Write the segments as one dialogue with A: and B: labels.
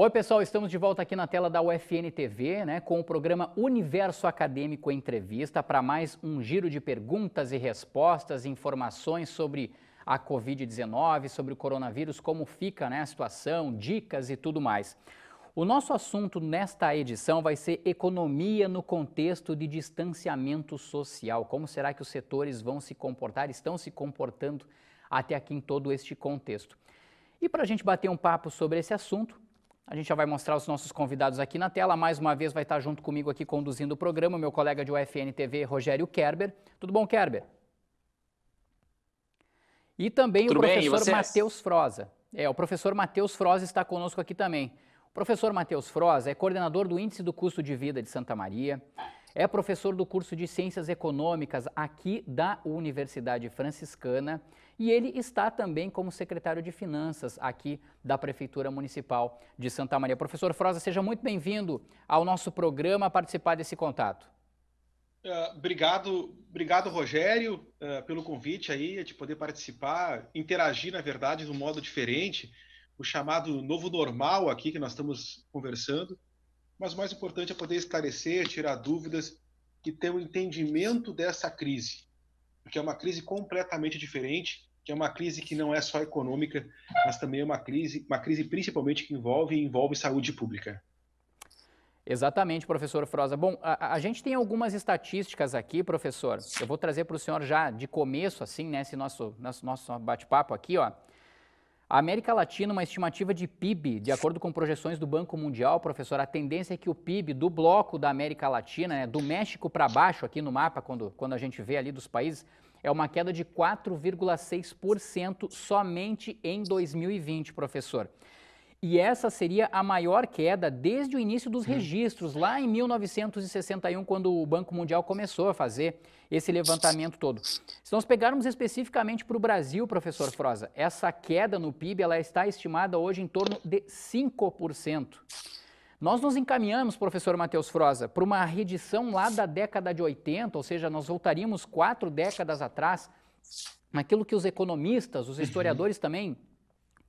A: Oi, pessoal, estamos de volta aqui na tela da UFN TV, né, com o programa Universo Acadêmico Entrevista para mais um giro de perguntas e respostas, informações sobre a Covid-19, sobre o coronavírus, como fica né, a situação, dicas e tudo mais. O nosso assunto nesta edição vai ser economia no contexto de distanciamento social. Como será que os setores vão se comportar, estão se comportando até aqui em todo este contexto? E para a gente bater um papo sobre esse assunto, a gente já vai mostrar os nossos convidados aqui na tela. Mais uma vez vai estar junto comigo aqui conduzindo o programa, meu colega de UFN TV, Rogério Kerber. Tudo bom, Kerber? E também Tudo o professor Matheus Froza. É, o professor Matheus Froza está conosco aqui também. O professor Matheus Froz é coordenador do Índice do Custo de Vida de Santa Maria, é professor do curso de Ciências Econômicas aqui da Universidade Franciscana e ele está também como secretário de Finanças aqui da Prefeitura Municipal de Santa Maria. Professor Froza, seja muito bem-vindo ao nosso programa a participar desse contato.
B: Uh, obrigado, obrigado Rogério uh, pelo convite aí de poder participar, interagir na verdade de um modo diferente o chamado novo normal aqui que nós estamos conversando, mas o mais importante é poder esclarecer, tirar dúvidas e ter um entendimento dessa crise, porque é uma crise completamente diferente, que é uma crise que não é só econômica, mas também é uma crise, uma crise principalmente que envolve envolve saúde pública.
A: Exatamente, professor Froza. Bom, a, a, gente tem algumas estatísticas aqui, professor. Eu vou trazer para o senhor já de começo, assim, nesse né, nosso, nosso, nosso bate-papo aqui, ó. A América Latina, uma estimativa de PIB, de acordo com projeções do Banco Mundial, professor, a tendência é que o PIB do bloco da América Latina, né, do México para baixo aqui no mapa, quando, quando a gente vê ali dos países, é uma queda de 4,6% somente em 2020, professor. E essa seria a maior queda desde o início dos registros, lá em 1961, quando o Banco Mundial começou a fazer esse levantamento todo. Se nós pegarmos especificamente para o Brasil, professor Froza, essa queda no PIB ela está estimada hoje em torno de 5%. Nós nos encaminhamos, professor Matheus Froza, para uma redição lá da década de 80, ou seja, nós voltaríamos quatro décadas atrás, naquilo que os economistas, os uhum. historiadores também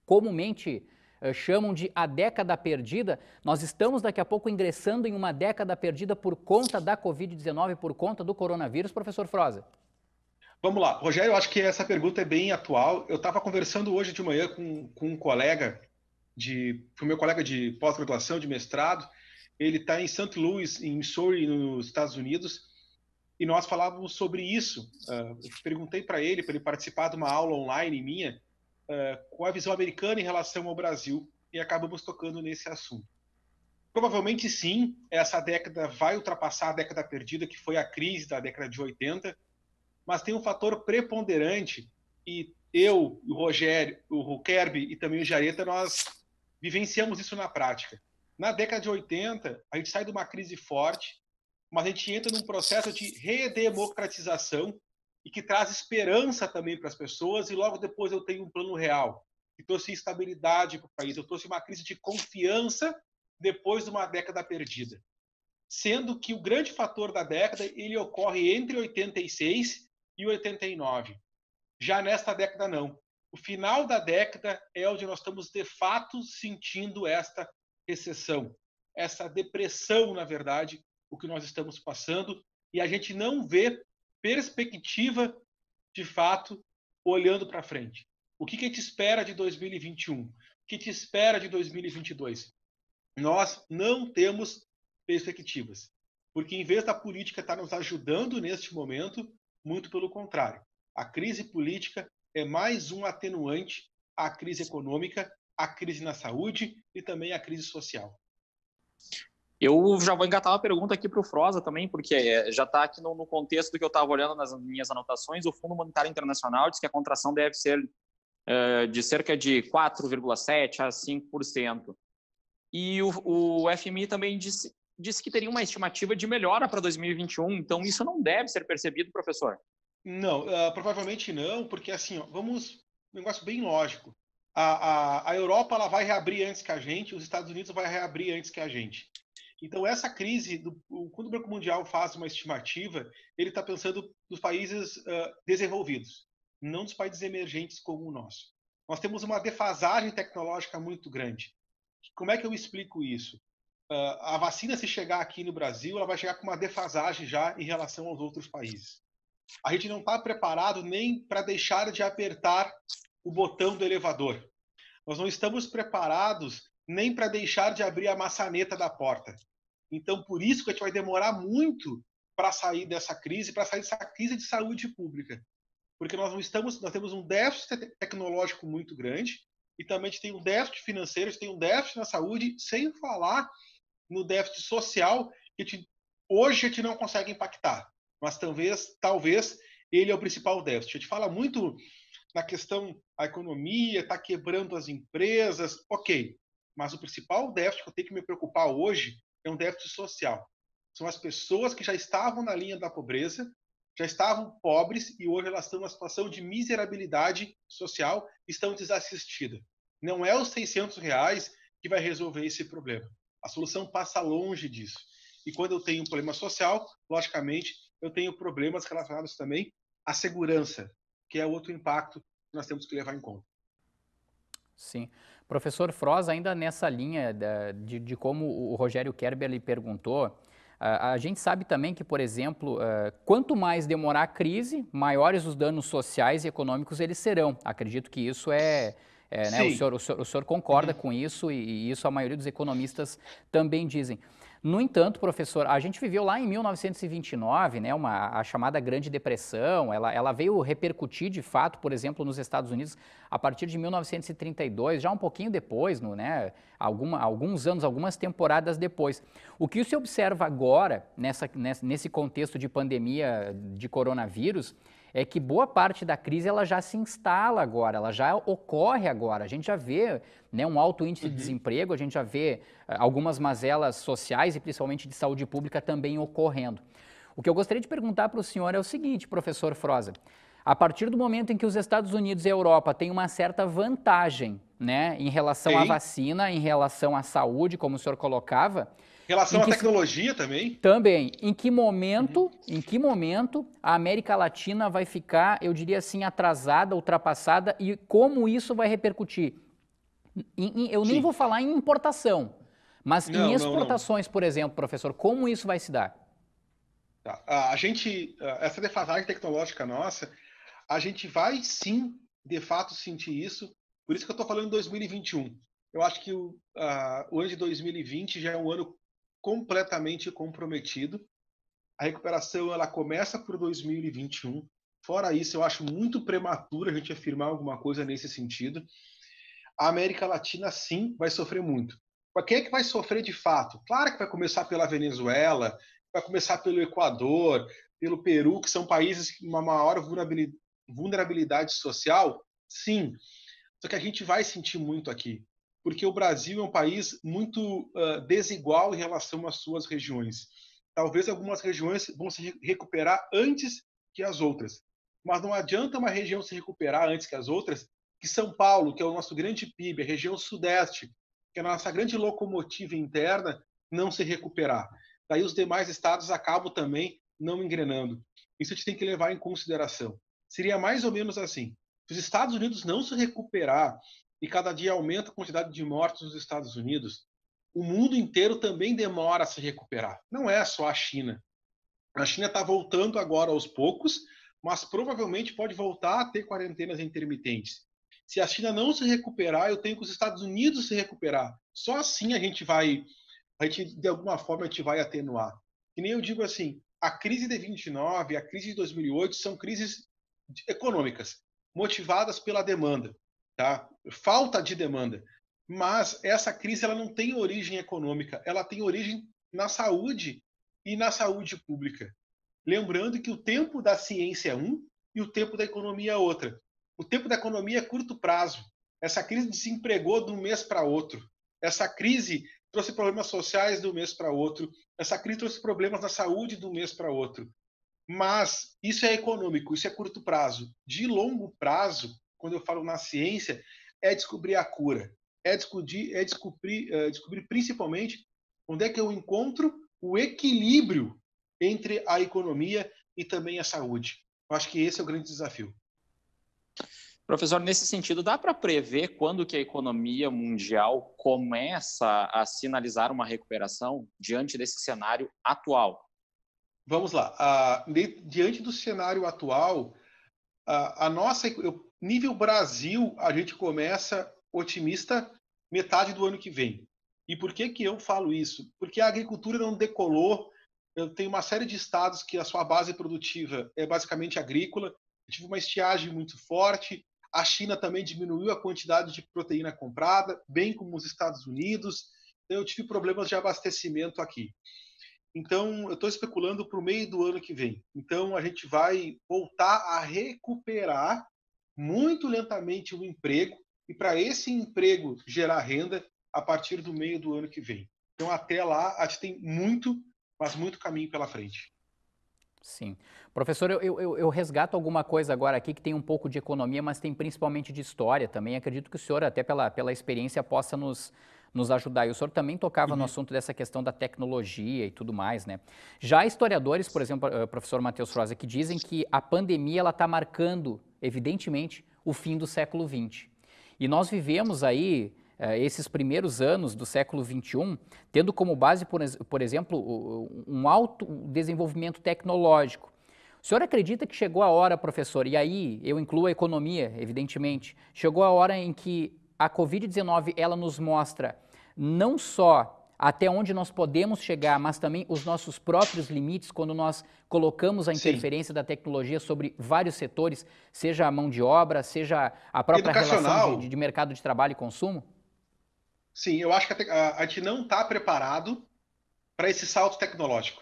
A: comumente eh, chamam de a década perdida. Nós estamos daqui a pouco ingressando em uma década perdida por conta da Covid-19, por conta do coronavírus, professor Froza.
B: Vamos lá, Rogério, eu acho que essa pergunta é bem atual. Eu estava conversando hoje de manhã com, com um colega, de, com meu colega de pós-graduação, de mestrado. Ele está em St. Louis, em Missouri, nos Estados Unidos, e nós falávamos sobre isso. Uh, perguntei para ele, para ele participar de uma aula online minha, uh, com a visão americana em relação ao Brasil e acabamos tocando nesse assunto. Provavelmente sim, essa década vai ultrapassar a década perdida, que foi a crise da década de 80, mas tem um fator preponderante e eu, o Rogério, o Kerby e também o Jareta, nós vivenciamos isso na prática. Na década de 80, a gente sai de uma crise forte, mas a gente entra num processo de redemocratização e que traz esperança também para as pessoas. E logo depois eu tenho um plano real que trouxe estabilidade para o país, eu trouxe uma crise de confiança depois de uma década perdida. Sendo que o grande fator da década ele ocorre entre 86 e 89. Já nesta década não. O final da década é onde nós estamos de fato sentindo esta recessão, essa depressão, na verdade, o que nós estamos passando, e a gente não vê perspectiva de fato olhando para frente. O que, que te espera de 2021? O que te espera de 2022? Nós não temos perspectivas, porque em vez da política estar tá nos ajudando neste momento, muito pelo contrário. A crise política é mais um atenuante à crise econômica, à crise na saúde e também à crise social. Eu já vou engatar uma
C: pergunta aqui para o Froza também, porque é, já está aqui no, no, contexto do que eu estava olhando nas minhas anotações. O Fundo Monetário Internacional diz que a contração deve ser uh, de cerca de 4,7% a 5%. E o, o FMI também disse, disse que teria uma estimativa de melhora para 2021. Então, isso não deve ser percebido, professor?
B: Não, uh, provavelmente não, porque assim, ó, vamos. Um negócio bem lógico. A, a, a Europa ela vai reabrir antes que a gente, os Estados Unidos vai reabrir antes que a gente. Então, essa crise, do, quando o Banco Mundial faz uma estimativa, ele está pensando nos países uh, desenvolvidos, não dos países emergentes como o nosso. Nós temos uma defasagem tecnológica muito grande. Como é que eu explico isso? Uh, a vacina, se chegar aqui no Brasil, ela vai chegar com uma defasagem já em relação aos outros países. A gente não está preparado nem para deixar de apertar o botão do elevador. Nós não estamos preparados nem para deixar de abrir a maçaneta da porta. Então, por isso que a gente vai demorar muito para sair dessa crise, para sair dessa crise de saúde pública, porque nós não estamos, nós temos um déficit tecnológico muito grande e também a gente tem um déficit financeiro, a gente tem um déficit na saúde, sem falar no déficit social que a gente, hoje a gente não consegue impactar, mas talvez, talvez ele é o principal déficit. A gente fala muito na questão a economia está quebrando as empresas, ok, mas o principal déficit que eu tenho que me preocupar hoje é um déficit social. São as pessoas que já estavam na linha da pobreza, já estavam pobres e hoje elas estão numa situação de miserabilidade social, estão desassistidas. Não é os 600 reais que vai resolver esse problema. A solução passa longe disso. E quando eu tenho um problema social, logicamente, eu tenho problemas relacionados também à segurança, que é outro impacto que nós temos que levar em conta.
A: Sim. Professor Froz, ainda nessa linha de, de como o Rogério Kerber lhe perguntou, a gente sabe também que, por exemplo, eh, quanto mais demorar a crise, maiores os danos sociais e econômicos eles serão. Acredito que isso é. é né? o, senhor, o, senhor, o, senhor, concorda uhum. com isso e, e isso a maioria dos economistas também dizem. No entanto, professor, a gente viveu lá em 1929, né, uma, a chamada Grande Depressão, ela, ela veio repercutir de fato, por exemplo, nos Estados Unidos a partir de 1932, já um pouquinho depois, no, né, alguma, alguns anos, algumas temporadas depois. O que se observa agora, nessa, nesse contexto de pandemia de coronavírus, é que boa parte da crise ela já se instala agora, ela já ocorre agora. A gente já vê né, um alto índice uhum. de desemprego, a gente já vê eh, algumas mazelas sociais e principalmente de saúde pública também ocorrendo. O que eu gostaria de perguntar para o senhor é o seguinte, professor Froza. A partir do momento em que os Estados Unidos e a Europa têm uma certa vantagem né, em relação Sim. à vacina, em relação à saúde, como o senhor colocava,
B: Relação que, à tecnologia também?
A: Também. Em que momento, uhum. em que momento a América Latina vai ficar, eu diria assim, atrasada, ultrapassada e como isso vai repercutir? Em, em, eu Sim. nem vou falar em importação, mas não, em exportações, não, não. por exemplo, professor, como isso vai
B: se dar? Tá. A gente, essa defasagem tecnológica nossa, a gente vai sim, de fato, sentir isso. Por isso que eu estou falando em 2021. Eu acho que o, uh, o ano de 2020 já é um ano completamente comprometido. A recuperação ela começa por 2021. Fora isso, eu acho muito prematuro a gente afirmar alguma coisa nesse sentido. A América Latina, sim, vai sofrer muito. Mas quem é que vai sofrer de fato? Claro que vai começar pela Venezuela, vai começar pelo Equador, pelo Peru, que são países com uma maior vulnerabilidade social. Sim, só que a gente vai sentir muito aqui porque o Brasil é um país muito uh, desigual em relação às suas regiões. Talvez algumas regiões vão se recuperar antes que as outras, mas não adianta uma região se recuperar antes que as outras, que São Paulo, que é o nosso grande PIB, a região sudeste, que é a nossa grande locomotiva interna, não se recuperar. Daí os demais estados acabam também não engrenando. Isso a gente tem que levar em consideração. Seria mais ou menos assim. Se os Estados Unidos não se recuperar e cada dia aumenta a quantidade de mortes nos Estados Unidos, o mundo inteiro também demora a se recuperar. Não é só a China. A China está voltando agora aos poucos, mas provavelmente pode voltar a ter quarentenas intermitentes. Se a China não se recuperar, eu tenho que os Estados Unidos se recuperar. Só assim a gente vai, a gente de alguma forma a gente vai atenuar. Que nem eu digo assim, a crise de 29, a crise de 2008 são crises econômicas motivadas pela demanda tá? Falta de demanda. Mas essa crise ela não tem origem econômica, ela tem origem na saúde e na saúde pública. Lembrando que o tempo da ciência é um e o tempo da economia é outra. O tempo da economia é curto prazo. Essa crise desempregou de um mês para outro. Essa crise trouxe problemas sociais de um mês para outro. Essa crise trouxe problemas na saúde de um mês para outro. Mas isso é econômico, isso é curto prazo. De longo prazo, quando eu falo na ciência, é descobrir a cura, é descobrir, é descobrir, é descobrir principalmente onde é que eu encontro o equilíbrio entre a economia e também a saúde. Eu acho que esse é o grande desafio.
C: Professor, nesse sentido, dá para prever quando que a economia mundial começa a sinalizar uma recuperação diante desse cenário atual?
B: Vamos lá. Ah, diante do cenário atual, a, ah, a nossa, eu Nível Brasil, a gente começa otimista metade do ano que vem. E por que, que eu falo isso? Porque a agricultura não decolou. Eu tenho uma série de estados que a sua base produtiva é basicamente agrícola. Eu tive uma estiagem muito forte. A China também diminuiu a quantidade de proteína comprada, bem como os Estados Unidos. Então, eu tive problemas de abastecimento aqui. Então, eu estou especulando para o meio do ano que vem. Então, a gente vai voltar a recuperar muito lentamente o emprego e para esse emprego gerar renda a partir do meio do ano que vem. Então, até lá, a gente tem muito, mas muito caminho pela frente.
A: Sim. Professor, eu, eu, eu, resgato alguma coisa agora aqui que tem um pouco de economia, mas tem principalmente de história também. Acredito que o senhor, até pela, pela experiência, possa nos, nos ajudar. E o senhor também tocava uhum. no assunto dessa questão da tecnologia e tudo mais, né? Já historiadores, por exemplo, o eh, professor Matheus Rosa, que dizem que a pandemia ela está marcando, evidentemente, o fim do século XX. E nós vivemos aí eh, esses primeiros anos do século XXI, tendo como base, por, por exemplo, um alto desenvolvimento tecnológico. O senhor acredita que chegou a hora, professor, e aí eu incluo a economia, evidentemente, chegou a hora em que a Covid-19 ela nos mostra não só até onde nós podemos chegar, mas também os nossos próprios limites quando nós colocamos a interferência Sim. da tecnologia sobre vários setores, seja a mão de obra, seja a própria relação de, de, mercado de trabalho e consumo?
B: Sim, eu acho que a, a gente não está preparado para esse salto tecnológico.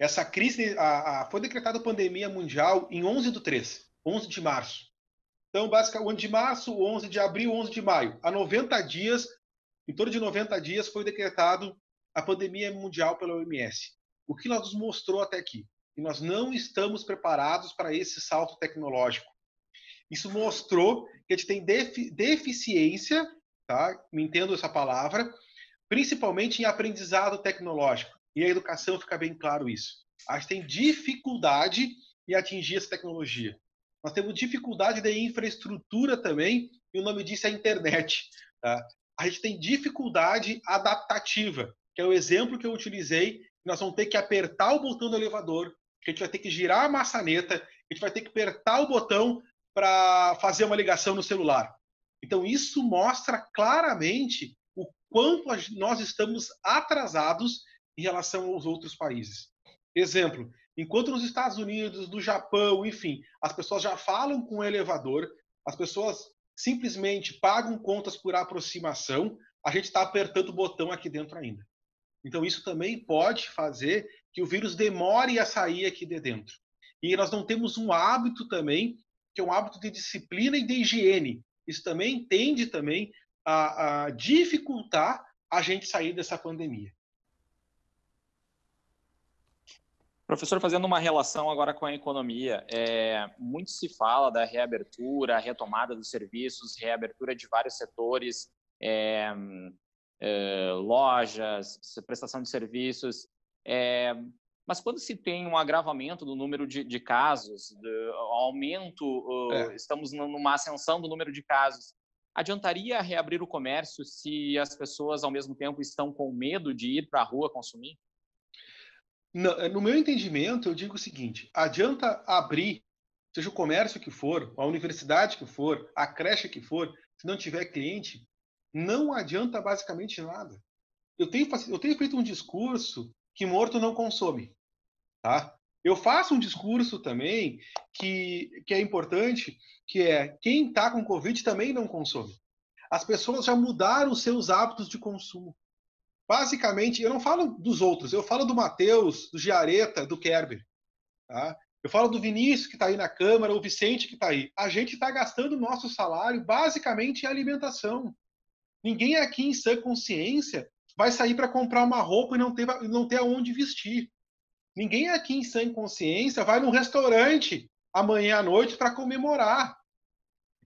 B: Essa crise, a, a, foi decretada pandemia mundial em 11 do 13, 11 de março. Então, basicamente, o ano de março, 11 de abril, 11 de maio, há 90 dias, em torno de 90 dias, foi decretado a pandemia mundial pela OMS. O que nós nos mostrou até aqui? Que nós não estamos preparados para esse salto tecnológico. Isso mostrou que a gente tem deficiência, tá? Me entendo essa palavra, principalmente em aprendizado tecnológico. E a educação fica bem claro isso. A gente tem dificuldade em atingir essa tecnologia nós temos dificuldade de infraestrutura também, e o nome disso é internet. Tá? A gente tem dificuldade adaptativa, que é o exemplo que eu utilizei. Nós vamos ter que apertar o botão do elevador, a gente vai ter que girar a maçaneta, a gente vai ter que apertar o botão para fazer uma ligação no celular. Então, isso mostra claramente o quanto nós estamos atrasados em relação aos outros países. Exemplo, Enquanto nos Estados Unidos, no Japão, enfim, as pessoas já falam com o elevador, as pessoas simplesmente pagam contas por aproximação, a gente está apertando o botão aqui dentro ainda. Então, isso também pode fazer que o vírus demore a sair aqui de dentro. E nós não temos um hábito também, que é um hábito de disciplina e de higiene. Isso também tende também a, a dificultar a gente sair dessa pandemia.
C: Professor, fazendo uma relação agora com a economia, é, muito se fala da reabertura, retomada dos serviços, reabertura de vários setores, é, é, lojas, prestação de serviços, é, mas quando se tem um agravamento do número de, de casos, aumento, é. estamos numa ascensão do número de casos, adiantaria reabrir o comércio se as pessoas ao mesmo tempo estão com medo de ir para a rua consumir?
B: Eh, no, meu entendimento, eu digo o seguinte: adianta abrir, seja o comércio que for, a universidade que for, a creche que for, se não tiver cliente, não adianta basicamente nada. Eu tenho, eu tenho feito um discurso que morto não consome, tá? Eu faço um discurso também que, que é importante, que é quem está com Covid também não consome. As pessoas já mudaram os seus hábitos de consumo basicamente, eu não falo dos outros, eu falo do Matheus, do Giareta, do Kerber. Tá? Eu falo do Vinícius que está aí na Câmara, o Vicente que está aí. A gente está gastando nosso salário basicamente em alimentação. Ninguém aqui em sã consciência vai sair para comprar uma roupa e não ter, não ter aonde vestir. Ninguém aqui em sã consciência vai num restaurante amanhã à noite para comemorar.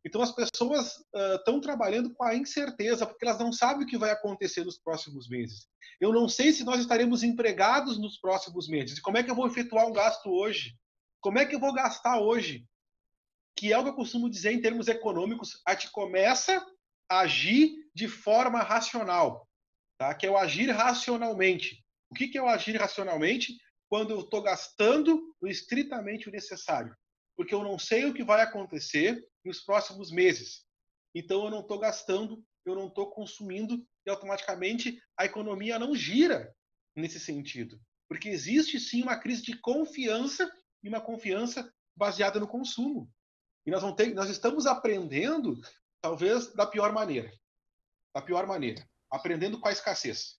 B: Então as pessoas estão uh, trabalhando com a incerteza, porque elas não sabem o que vai acontecer nos próximos meses. Eu não sei se nós estaremos empregados nos próximos meses. E como é que eu vou efetuar um gasto hoje? Como é que eu vou gastar hoje? Que é o que eu costumo dizer em termos econômicos, a gente começa a agir de forma racional, tá? que é o agir racionalmente. O que, que é o agir racionalmente? Quando eu estou gastando estritamente o necessário. Porque eu não sei o que vai acontecer, nos próximos meses. Então eu não estou gastando, eu não estou consumindo e automaticamente a economia não gira nesse sentido, porque existe sim uma crise de confiança e uma confiança baseada no consumo. E nós, vamos ter, nós estamos aprendendo, talvez da pior maneira, da pior maneira, aprendendo com a escassez.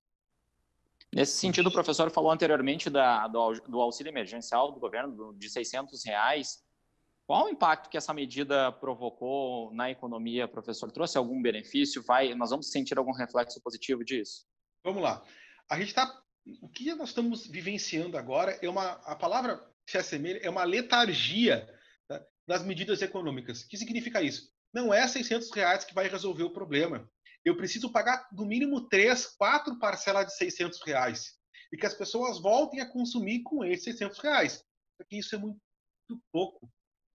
B: Nesse sentido, o
C: professor falou anteriormente da, do, do auxílio emergencial do governo de 600 reais. Qual o impacto que essa medida provocou na economia, professor? Trouxe algum benefício? Vai, nós vamos sentir algum reflexo
B: positivo disso? Vamos lá. A gente está, o que nós estamos vivenciando agora é uma, a palavra se assemelha é uma letargia tá, das medidas econômicas. O que significa isso? Não é 600 reais que vai resolver o problema. Eu preciso pagar no mínimo três, quatro parcelas de 600 reais e que as pessoas voltem a consumir com esses 600 reais. Porque isso é muito pouco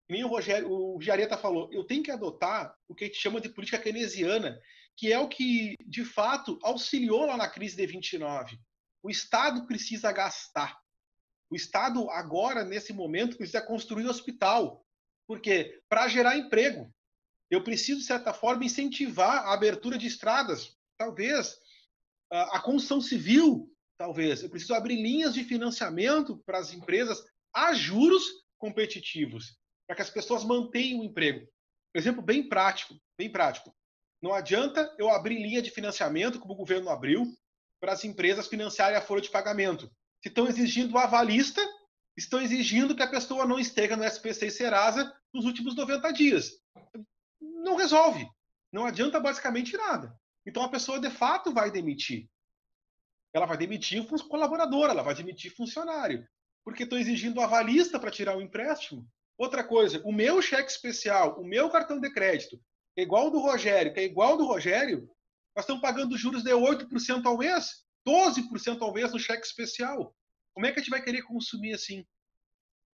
B: nem o Rogério, o Giareta falou, eu tenho que adotar o que a gente chama de política keynesiana, que é o que, de fato, auxiliou lá na crise de 29. O Estado precisa gastar. O Estado, agora, nesse momento, precisa construir um hospital. porque Para gerar emprego. Eu preciso, de certa forma, incentivar a abertura de estradas, talvez, a construção civil, talvez. Eu preciso abrir linhas de financiamento para as empresas a juros competitivos para que as pessoas mantenham o emprego. Um exemplo bem prático, bem prático. Não adianta eu abrir linha de financiamento, como o governo abriu, para as empresas financiarem a folha de pagamento. Se estão exigindo o avalista, estão exigindo que a pessoa não esteja no SPC e Serasa nos últimos 90 dias. Não resolve. Não adianta basicamente nada. Então a pessoa de fato vai demitir. Ela vai demitir colaborador, ela vai demitir funcionário. Porque estão exigindo o avalista para tirar o empréstimo Outra coisa, o meu cheque especial, o meu cartão de crédito, é igual ao do Rogério, que é igual ao do Rogério, nós estamos pagando juros de 8% ao mês, 12% ao mês no cheque especial. Como é que a gente vai querer consumir assim?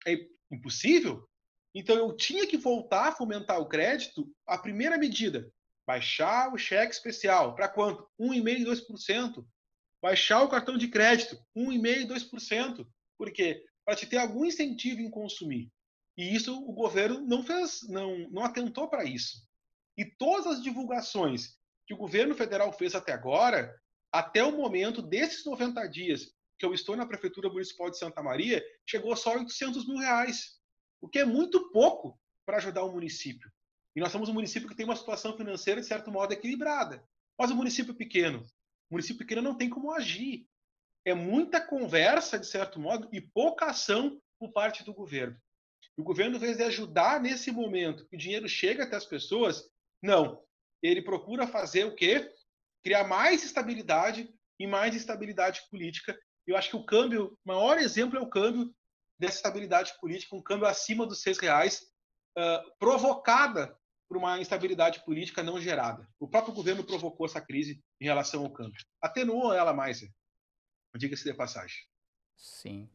B: É impossível? Então eu tinha que voltar a fomentar o crédito, a primeira medida, baixar o cheque especial. Para quanto? 1,5%, 2%. Baixar o cartão de crédito, 1,5%, 2%. Por quê? Para te ter algum incentivo em consumir. E isso o governo não fez, não, não atentou para isso. E todas as divulgações que o governo federal fez até agora, até o momento desses 90 dias que eu estou na prefeitura municipal de Santa Maria, chegou só 800 mil reais, o que é muito pouco para ajudar o município. E nós somos um município que tem uma situação financeira de certo modo equilibrada, mas o município pequeno, o município pequeno não tem como agir. É muita conversa de certo modo e pouca ação por parte do governo o governo, ao invés de ajudar nesse momento que o dinheiro chega até as pessoas, não. Ele procura fazer o quê? Criar mais estabilidade e mais estabilidade política. Eu acho que o câmbio, o maior exemplo é o câmbio dessa estabilidade política, um câmbio acima dos seis reais, uh, provocada por uma instabilidade política não gerada. O próprio governo provocou essa crise em relação ao câmbio. Atenuou ela mais, diga-se de passagem. Sim.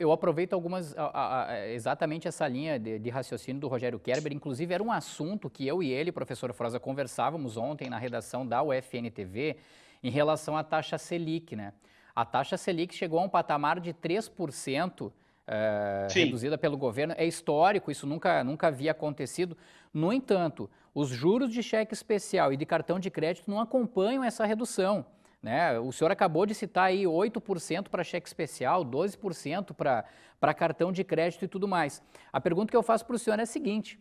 A: Eu aproveito algumas, a, a, exatamente essa linha de, de, raciocínio do Rogério Kerber. Inclusive, era um assunto que eu e ele, professor Froza, conversávamos ontem na redação da Ufntv em relação à taxa Selic, né? A taxa Selic chegou a um patamar de 3%. É, eh, reduzida pelo governo. É histórico, isso nunca, nunca havia acontecido. No entanto, os juros de cheque especial e de cartão de crédito não acompanham essa redução. Né? O senhor acabou de citar aí 8% para cheque especial, 12% para cartão de crédito e tudo mais. A pergunta que eu faço para o senhor é a seguinte: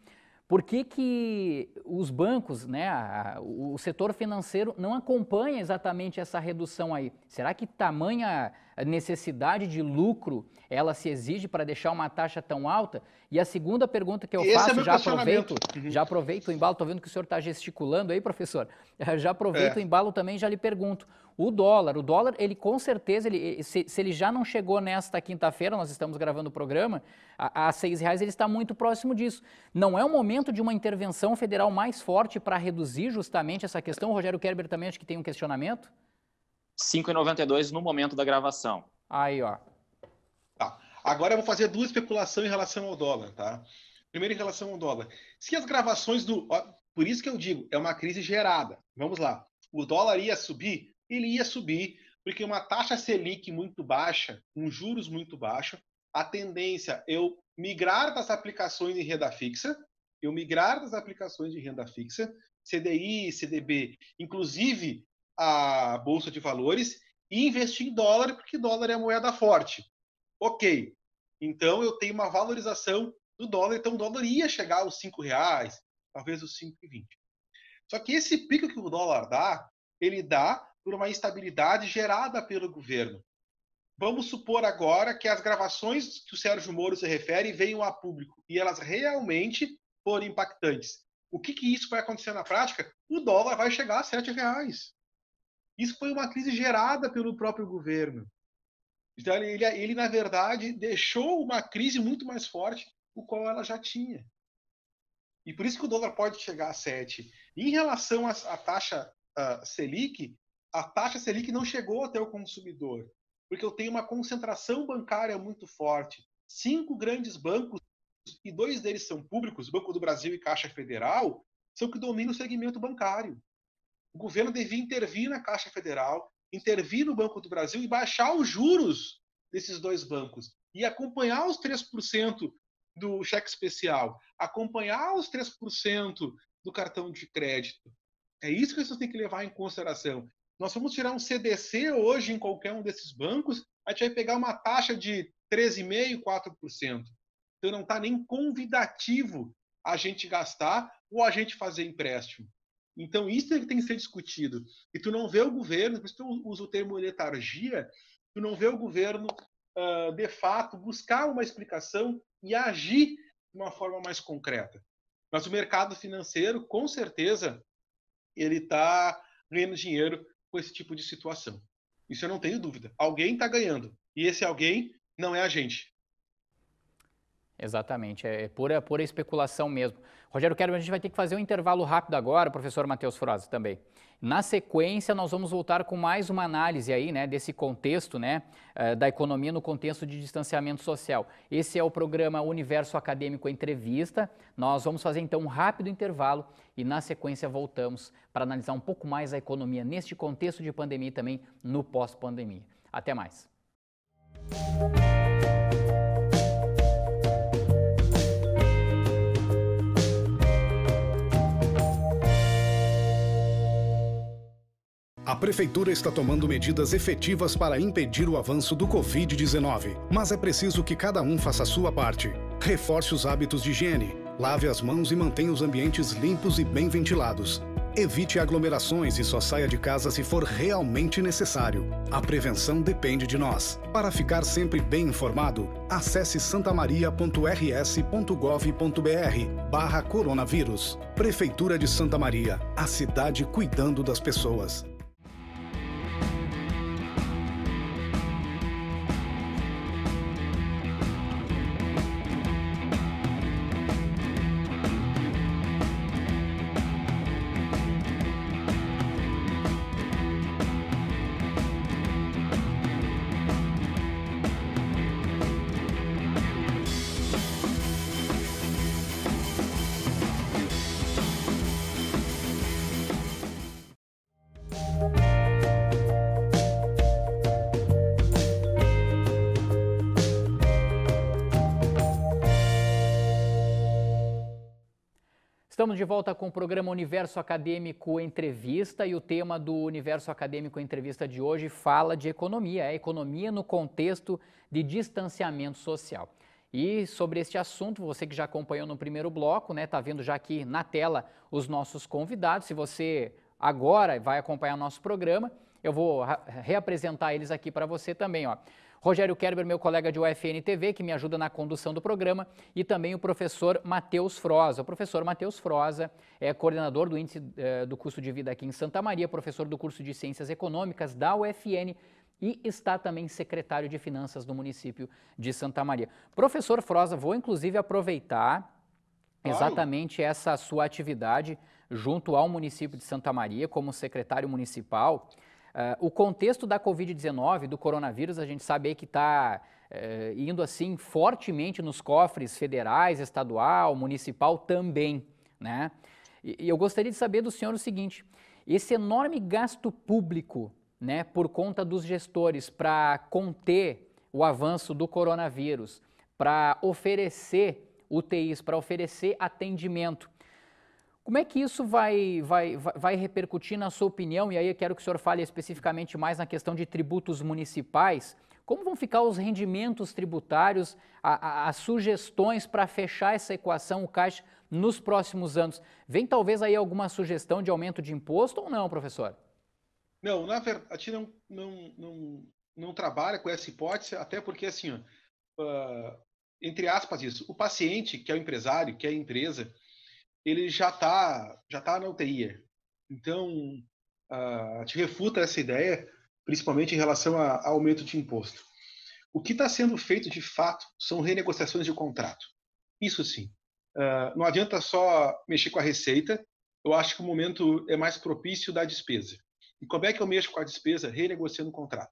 A: por que, que os bancos, né, a, o setor financeiro, não acompanha exatamente essa redução aí? Será que tamanha necessidade de lucro ela se exige para deixar uma taxa tão alta? E a segunda pergunta que eu Esse é faço, é já aproveito, uhum. já aproveito o embalo, estou vendo que o senhor está gesticulando aí, professor. Já aproveito é. o embalo também já lhe pergunto. O dólar, o dólar, ele com certeza, ele, se, se ele já não chegou nesta quinta-feira, nós estamos gravando o programa, a, a seis reais, ele está muito próximo disso. Não é o momento de uma intervenção federal mais forte para reduzir justamente essa questão? O Rogério Kerber também acho que tem um questionamento.
C: 5,92 no momento da gravação.
B: Aí, ó. Tá. Agora eu vou fazer duas especulações em relação ao dólar, tá? Primeiro em relação ao dólar. Se as gravações do. Por isso que eu digo, é uma crise gerada. Vamos lá. O dólar ia subir ele ia subir, porque uma taxa Selic muito baixa, com juros muito baixo, a tendência eu migrar das aplicações de renda fixa, eu migrar das aplicações de renda fixa, CDI, CDB, inclusive a bolsa de valores e investir em dólar, porque dólar é a moeda forte. OK. Então eu tenho uma valorização do dólar, então o dólar ia chegar aos cinco reais, talvez os 5,20. Só que esse pico que o dólar dá, ele dá por uma instabilidade gerada pelo governo. Vamos supor agora que as gravações que o Sérgio Moro se refere venham a público e elas realmente forem impactantes. O que, que isso vai acontecer na prática? O dólar vai chegar a sete reais. Isso foi uma crise gerada pelo próprio governo. Então, ele, ele, na verdade, deixou uma crise muito mais forte, o qual ela já tinha. E por isso que o dólar pode chegar a 7. Em relação à, à taxa uh, Selic, a taxa Selic não chegou até o consumidor, porque eu tenho uma concentração bancária muito forte. Cinco grandes bancos, e dois deles são públicos, Banco do Brasil e Caixa Federal, são que dominam o segmento bancário. O governo devia intervir na Caixa Federal, intervir no Banco do Brasil e baixar os juros desses dois bancos e acompanhar os 3% do cheque especial, acompanhar os 3% do cartão de crédito. É isso que vocês têm que levar em consideração. Nós vamos tirar um CDC hoje em qualquer um desses bancos, a gente vai pegar uma taxa de 13,5%, 4%. Então não está nem convidativo a gente gastar ou a gente fazer empréstimo. Então isso é que tem que ser discutido. E tu não vê o governo, por isso eu uso o termo letargia, tu não vê o governo, uh, de fato, buscar uma explicação e agir de uma forma mais concreta. Mas o mercado financeiro, com certeza, ele está ganhando dinheiro com esse tipo de situação. Isso eu não tenho dúvida. Alguém está ganhando. E esse alguém não é a gente.
A: Exatamente, é, é pura, pura especulação mesmo. Rogério Kerber, a gente vai ter que fazer um intervalo rápido agora, professor Matheus Froza também. Na sequência, nós vamos voltar com mais uma análise aí, né, desse contexto, né, eh, da economia no contexto de distanciamento social. Esse é o programa Universo Acadêmico Entrevista. Nós vamos fazer então um rápido intervalo e na sequência voltamos para analisar um pouco mais a economia neste contexto de pandemia e também no pós-pandemia. Até mais. Música
B: A Prefeitura está tomando medidas efetivas para impedir o avanço do Covid-19, mas é preciso que cada um faça a sua parte. Reforce os hábitos de higiene, lave as mãos e mantenha os ambientes limpos e bem ventilados. Evite aglomerações e só saia de casa se for realmente necessário. A prevenção depende de nós. Para ficar sempre bem informado, acesse santamaria.rs.gov.br barra coronavírus. Prefeitura de Santa Maria, a cidade cuidando das pessoas.
A: Estamos de volta com o programa Universo Acadêmico Entrevista e o tema do Universo Acadêmico Entrevista de hoje fala de economia, é economia no contexto de distanciamento social. E sobre este assunto, você que já acompanhou no primeiro bloco, né, tá vendo já aqui na tela os nossos convidados. Se você agora vai acompanhar nosso programa, eu vou reapresentar eles aqui para você também, ó. Rogério Kerber, meu colega de UFN TV, que me ajuda na condução do programa, e também o professor Matheus Froza. O professor Matheus Froza é coordenador do Índice eh, do Custo de Vida aqui em Santa Maria, professor do curso de Ciências Econômicas da UFN, e está também secretário de Finanças do município de Santa Maria. Professor Froza, vou inclusive aproveitar exatamente essa sua atividade junto ao município de Santa Maria como secretário municipal Uh, o contexto da Covid-19, do coronavírus, a gente sabe aí que está uh, eh, indo assim fortemente nos cofres federais, estadual, municipal também, né? E, e eu gostaria de saber do senhor o seguinte, esse enorme gasto público, né, por conta dos gestores para conter o avanço do coronavírus, para oferecer UTIs, para oferecer atendimento, como é que isso vai, vai, vai repercutir, na sua opinião? E aí eu quero que o senhor fale especificamente mais na questão de tributos municipais. Como vão ficar os rendimentos tributários, as sugestões para fechar essa equação, o caixa, nos próximos anos? Vem talvez aí alguma sugestão de aumento de imposto ou não, professor?
B: Não, na verdade, a gente não, não, não, não trabalha com essa hipótese, até porque, assim, ó, uh, entre aspas, isso, o paciente, que é o empresário, que é a empresa, ele já está já tá na UTI. Então, a gente refuta essa ideia, principalmente em relação a, aumento de imposto. O que está sendo feito de fato são renegociações de contrato. Isso sim. Uh, não adianta só mexer com a receita. Eu acho que o momento é mais propício da despesa. E como é que eu mexo com a despesa? Renegociando o contrato.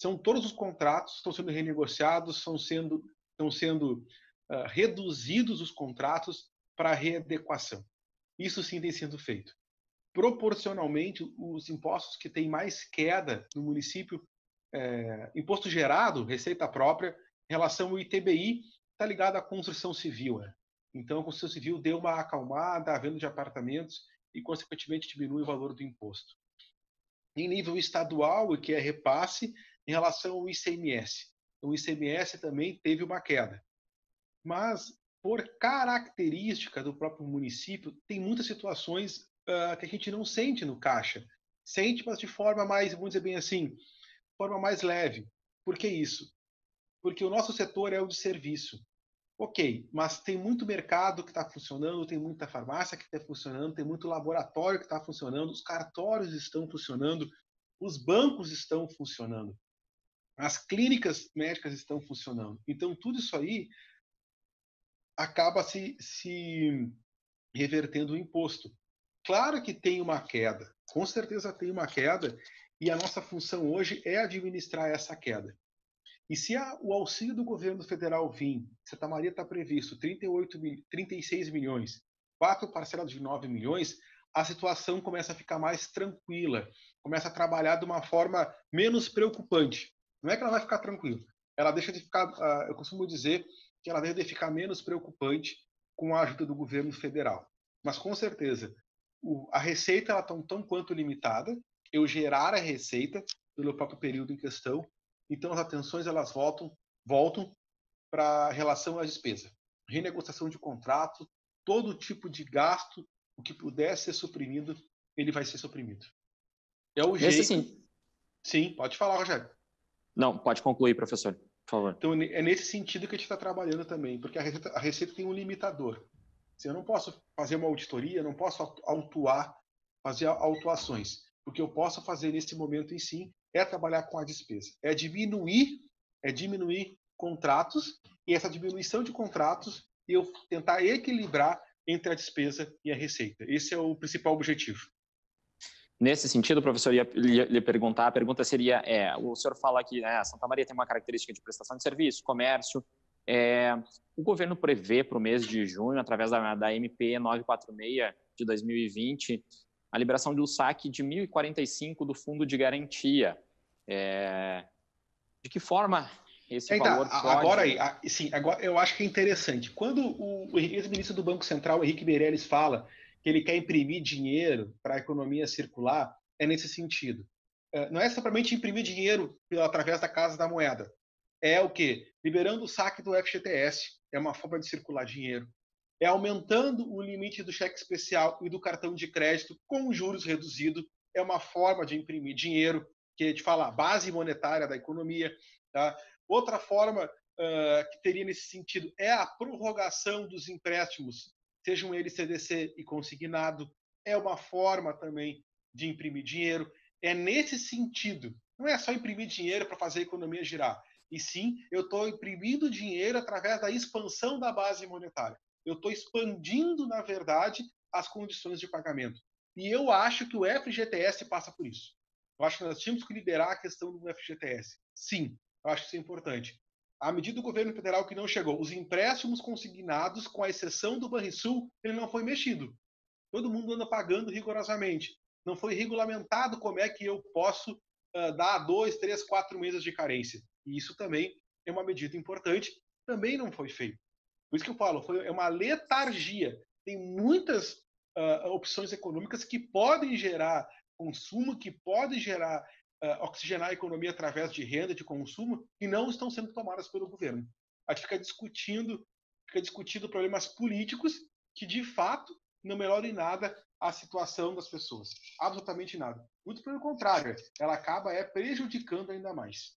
B: São todos os contratos que estão sendo renegociados, são sendo, estão sendo uh, reduzidos os contratos para readequação. Isso sim tem sido feito. Proporcionalmente, os impostos que têm mais queda no município, é, imposto gerado, receita própria, em relação ao ITBI, está ligado à construção civil. Né? Então, a construção civil deu uma acalmada, a venda de apartamentos e, consequentemente, diminui o valor do imposto. Em nível estadual, o que é repasse, em relação ao ICMS. O ICMS também teve uma queda. Mas por característica do próprio município, tem muitas situações uh, que a gente não sente no caixa. Sente, mas de forma mais, vamos dizer bem assim, forma mais leve. Por que isso? Porque o nosso setor é o de serviço. Ok, mas tem muito mercado que está funcionando, tem muita farmácia que está funcionando, tem muito laboratório que está funcionando, os cartórios estão funcionando, os bancos estão funcionando, as clínicas médicas estão funcionando. Então, tudo isso aí acaba se, se revertendo o imposto. Claro que tem uma queda, com certeza tem uma queda, e a nossa função hoje é administrar essa queda. E se a, o auxílio do governo federal vir, Santa Maria está previsto 38, 36 milhões, quatro parcelas de 9 milhões, a situação começa a ficar mais tranquila, começa a trabalhar de uma forma menos preocupante. Não é que ela vai ficar tranquila, ela deixa de ficar, ah, eu costumo dizer, que ela deve ficar menos preocupante com a ajuda do governo federal. Mas com certeza, o, a receita ela tá um tão quanto limitada, eu gerar a receita pelo próprio período em questão, então as atenções elas voltam voltam para relação à despesa, renegociação de contrato, todo tipo de gasto, o que puder ser suprimido, ele vai ser suprimido. É o Esse jeito. Sim. sim, pode falar, Rogério. Não, pode concluir, professor. Então é nesse sentido que a gente está trabalhando também, porque a receita, a receita, tem um limitador. Assim, eu não posso fazer uma auditoria, não posso autuar, fazer autuações. O que eu posso fazer nesse momento em si é trabalhar com a despesa, é diminuir, é diminuir contratos e essa diminuição de contratos eu tentar equilibrar entre a despesa e a receita. Esse é o principal objetivo.
C: Nesse sentido, professor, ia lhe perguntar, a pergunta seria, é, o senhor fala que né, Santa Maria tem uma característica de prestação de serviço, comércio, é, o governo prevê para o mês de junho, através da, da MP 946 de 2020, a liberação do saque de 1.045 do Fundo de Garantia. É, de que forma esse Eita, valor pode... Agora,
B: sim, agora eu acho que é interessante. Quando o ex-ministro do Banco Central, Henrique Meirelles, fala que ele quer imprimir dinheiro para a economia circular é nesse sentido. Eh, não é simplesmente imprimir dinheiro através da Casa da Moeda. É o que? Liberando o saque do FGTS, é uma forma de circular dinheiro. É aumentando o limite do cheque especial e do cartão de crédito com juros reduzido, é uma forma de imprimir dinheiro, que a é gente fala base monetária da economia. Tá? Outra forma uh, que teria nesse sentido é a prorrogação dos empréstimos sejam eles CDC e consignado, é uma forma também de imprimir dinheiro. É nesse sentido, não é só imprimir dinheiro para fazer a economia girar, e sim eu estou imprimindo dinheiro através da expansão da base monetária. Eu estou expandindo, na verdade, as condições de pagamento. E eu acho que o FGTS passa por isso. Eu acho que nós tínhamos que liberar a questão do FGTS. Sim, eu acho que isso é importante a medida do governo federal que não chegou, os empréstimos consignados, com a exceção do Banrisul, ele não foi mexido. Todo mundo anda pagando rigorosamente. Não foi regulamentado como é que eu posso uh, dar dois, três, quatro meses de carência. E isso também é uma medida importante. Também não foi feito. Por isso que eu falo, foi, é uma letargia. Tem muitas uh, opções econômicas que podem gerar consumo, que podem gerar uh, oxigenar a economia através de renda, de consumo, e não estão sendo tomadas pelo governo. A gente fica discutindo, fica discutindo problemas políticos que, de fato, não melhoram em nada a situação das pessoas. Absolutamente nada. Muito pelo contrário, ela acaba é prejudicando ainda mais.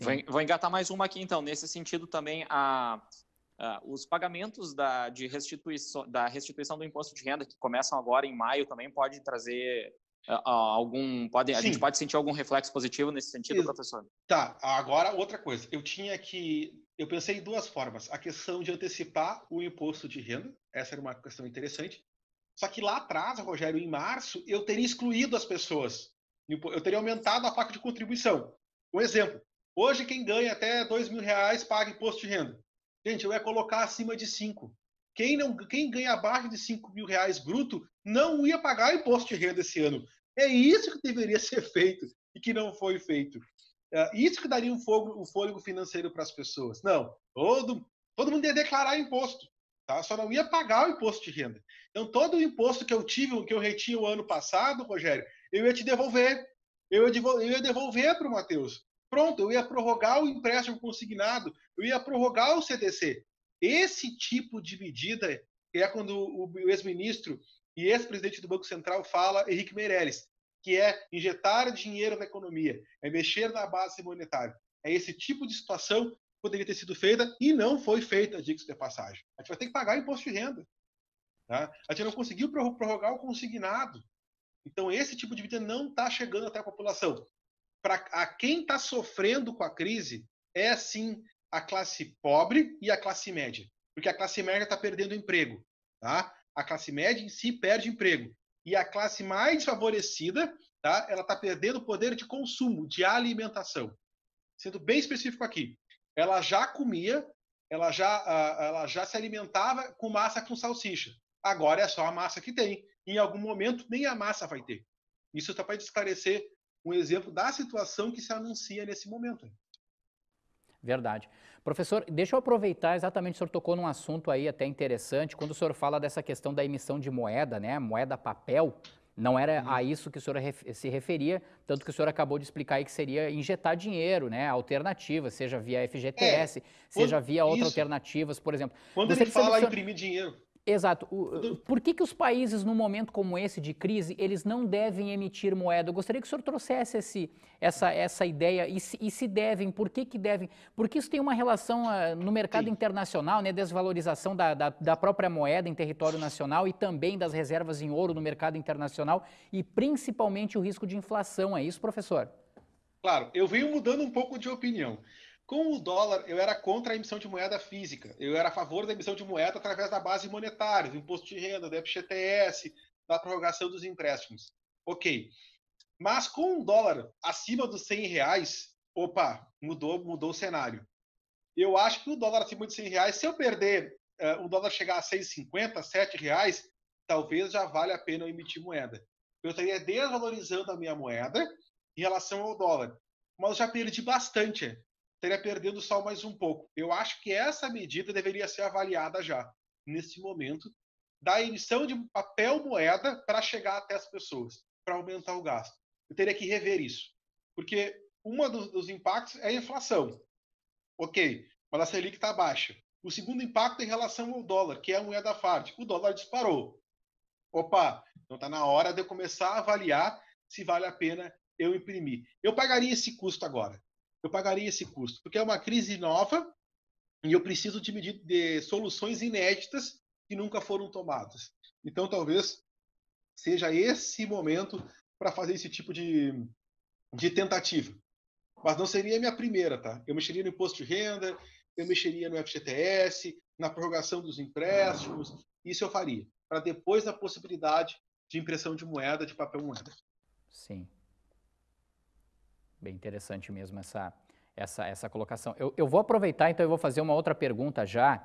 C: Vou, vou, engatar mais uma aqui, então. Nesse sentido, também, a, a, os pagamentos da, de restituição, da restituição do imposto de renda, que começam agora em maio, também pode trazer algum pode, a gente pode sentir algum reflexo positivo nesse sentido, Ex professor?
B: Tá, agora outra coisa. Eu tinha que eu pensei em duas formas. A questão de antecipar o imposto de renda, essa era uma questão interessante. Só que lá atrás, Rogério, em março, eu teria excluído as pessoas. Eu teria aumentado a faca de contribuição. Um exemplo. Hoje, quem ganha até dois mil reais paga imposto de renda. Gente, eu ia colocar acima de cinco. Quem, não, quem ganha abaixo de 5 mil reais bruto não ia pagar imposto de renda esse ano. É isso que deveria ser feito e que não foi feito. É isso que daria um, fogo, um fôlego financeiro para as pessoas. Não, todo, todo mundo ia declarar imposto, tá? só não ia pagar o imposto de renda. Então, todo o imposto que eu tive, que eu retinha o ano passado, Rogério, eu ia te devolver. Eu ia devolver para o Matheus. Pronto, eu ia prorrogar o empréstimo consignado, eu ia prorrogar o CDC. Esse tipo de medida é quando o ex-ministro e ex-presidente do Banco Central fala, Henrique Meirelles, que é injetar dinheiro na economia, é mexer na base monetária. É esse tipo de situação que poderia ter sido feita e não foi feita, diga-se de passagem. A gente vai ter que pagar imposto de renda. Tá? A gente não conseguiu prorrogar o consignado. Então, esse tipo de medida não está chegando até a população. Para quem está sofrendo com a crise, é sim a classe pobre e a classe média, porque a classe média está perdendo emprego, tá? A classe média em si perde emprego e a classe mais favorecida, tá? Ela está perdendo poder de consumo, de alimentação. Sendo bem específico aqui, ela já comia, ela já, ela já se alimentava com massa com salsicha. Agora é só a massa que tem. Em algum momento nem a massa vai ter. Isso está para esclarecer um exemplo da situação que se anuncia nesse momento.
A: Verdade. Professor, deixa eu aproveitar exatamente, o senhor tocou num assunto aí até interessante, quando o senhor fala dessa questão da emissão de moeda, né, moeda papel, não era a uhum. isso que o senhor se referia, tanto que o senhor acabou de explicar aí que seria injetar dinheiro, né? Alternativa, seja via FGTS, é, seja via outras alternativas, por exemplo. Quando Você ele fala senhor... imprimir dinheiro. Exato. por que, que os países, num momento como esse de crise, eles não devem emitir moeda? Eu gostaria que o senhor trouxesse esse, essa, essa ideia. E se, e se devem, por que, que devem? Porque isso tem uma relação uh, no mercado Sim. internacional, né? Desvalorização da, da, da, própria moeda em território nacional e também das reservas em ouro no mercado internacional e principalmente o risco de inflação. É isso, professor?
B: Claro, eu venho mudando um pouco de opinião. Com o dólar, eu era contra a emissão de moeda física. Eu era a favor da emissão de moeda através da base monetária, do imposto de renda, do FGTS, da prorrogação dos empréstimos. Ok. Mas com o dólar acima dos 100 reais, opa, mudou, mudou o cenário. Eu acho que o dólar acima de 100 reais, se eu perder, uh, o dólar chegar a 6,50, 7 reais, talvez já valha a pena eu emitir moeda. Eu estaria desvalorizando a minha moeda em relação ao dólar. Mas eu já perdi bastante teria perdido só mais um pouco. Eu acho que essa medida deveria ser avaliada já, nesse momento, da emissão de papel moeda para chegar até as pessoas, para aumentar o gasto. Eu teria que rever isso, porque um dos, dos, impactos é a inflação. Ok, mas a Selic está baixa. O segundo impacto é em relação ao dólar, que é a moeda forte. O dólar disparou. Opa, então está na hora de eu começar a avaliar se vale a pena eu imprimir. Eu pagaria esse custo agora eu pagaria esse custo? Porque é uma crise nova e eu preciso de, medir, de soluções inéditas que nunca foram tomadas. Então, talvez seja esse momento para fazer esse tipo de, de tentativa. Mas não seria a minha primeira, tá? Eu mexeria no imposto de renda, eu mexeria no FGTS, na prorrogação dos empréstimos, isso eu faria, para depois da possibilidade de impressão de moeda, de papel moeda.
A: Sim. Bem interessante mesmo essa, essa, essa colocação. Eu, eu vou aproveitar, então, eu vou fazer uma outra pergunta já,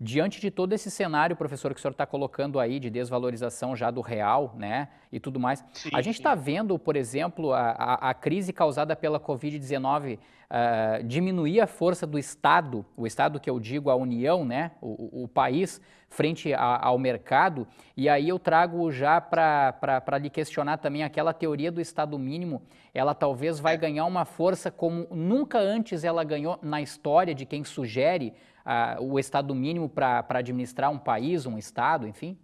A: Diante de todo esse cenário, professor, que o senhor está colocando aí de desvalorização já do real, né, e tudo mais, sim, a gente está vendo, por exemplo, a, a, a crise causada pela Covid-19 uh, eh, diminuir a força do Estado, o Estado que eu digo, a União, né, o, o país, frente a, ao mercado, e aí eu trago já para lhe questionar também aquela teoria do Estado mínimo, ela talvez vai é. ganhar uma força como nunca antes ela ganhou na história de quem sugere o estado mínimo para administrar um país, um estado, enfim?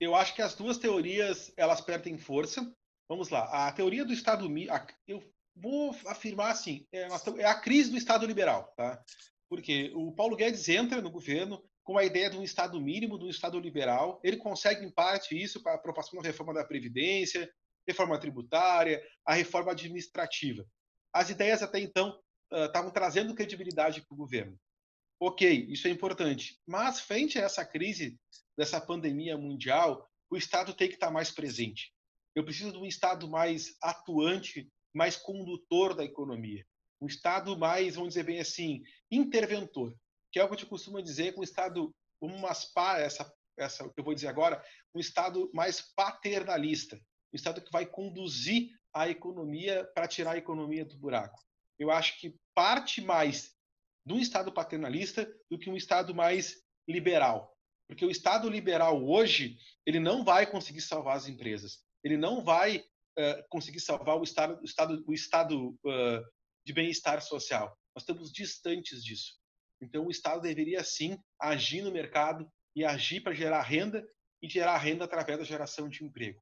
B: Eu acho que as duas teorias elas perdem força. Vamos lá. A teoria do estado mínimo, eu vou afirmar assim, é, é a crise do estado liberal, tá? Porque o Paulo Guedes entra no governo com a ideia de um Estado mínimo, de um Estado liberal. Ele consegue, em parte, isso para a aprovação da reforma da Previdência, reforma tributária, a reforma administrativa. As ideias até então ah, estavam trazendo credibilidade para o governo. Ok, isso é importante. Mas, frente a essa crise dessa pandemia mundial, o Estado tem que estar tá mais presente. Eu preciso de um Estado mais atuante, mais condutor da economia. Um Estado mais, vamos dizer bem assim, interventor, que é o que a gente costuma dizer com um Estado, umas pá, essa, essa que eu vou dizer agora, um Estado mais paternalista. Um Estado que vai conduzir a economia para tirar a economia do buraco. Eu acho que parte mais de um Estado paternalista do que um Estado mais liberal. Porque o Estado liberal hoje, ele não vai conseguir salvar as empresas. Ele não vai uh, conseguir salvar o Estado, o estado, o estado uh, de bem-estar social. Nós estamos distantes disso. Então, o Estado deveria sim agir no mercado e agir para gerar renda e gerar renda através da geração de emprego.